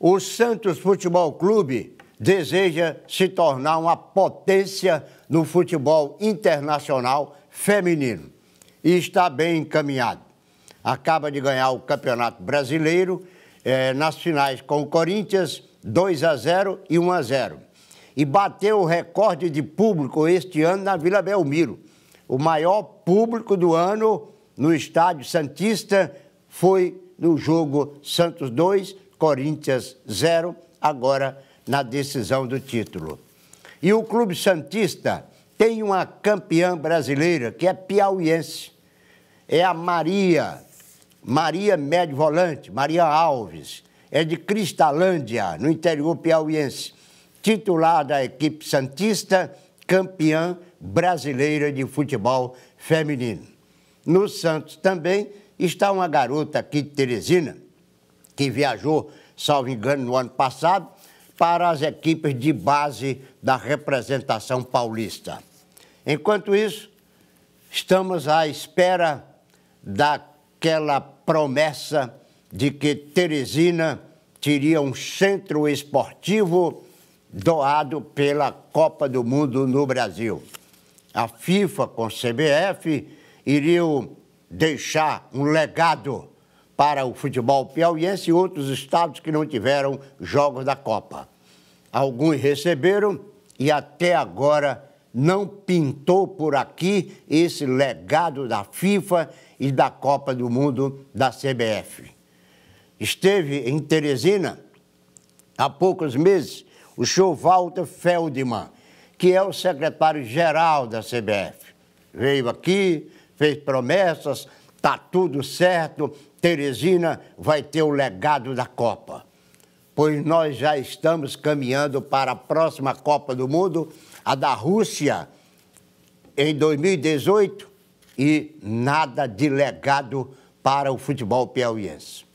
o Santos Futebol Clube deseja se tornar uma potência no futebol internacional feminino e está bem encaminhado. Acaba de ganhar o Campeonato Brasileiro eh, nas finais com o Corinthians 2 a 0 e 1 a 0 e bateu o recorde de público este ano na Vila Belmiro. O maior público do ano no estádio Santista foi no jogo Santos 2, Corinthians 0, agora na decisão do título. E o Clube Santista tem uma campeã brasileira, que é piauiense. É a Maria, Maria Médio Volante, Maria Alves. É de Cristalândia, no interior piauiense. Titular da equipe Santista, campeã brasileira de futebol feminino. No Santos também está uma garota aqui de Teresina, que viajou, salvo engano, no ano passado, para as equipes de base da representação paulista. Enquanto isso, estamos à espera daquela promessa de que Teresina teria um centro esportivo doado pela Copa do Mundo no Brasil. A FIFA com o CBF iriam deixar um legado para o futebol piauiense e outros estados que não tiveram jogos da Copa. Alguns receberam e até agora não pintou por aqui esse legado da FIFA e da Copa do Mundo da CBF. Esteve em Teresina há poucos meses o show Walter Feldman, que é o secretário-geral da CBF. Veio aqui, fez promessas, tá tudo certo, Teresina vai ter o legado da Copa. Pois nós já estamos caminhando para a próxima Copa do Mundo, a da Rússia, em 2018, e nada de legado para o futebol piauiense.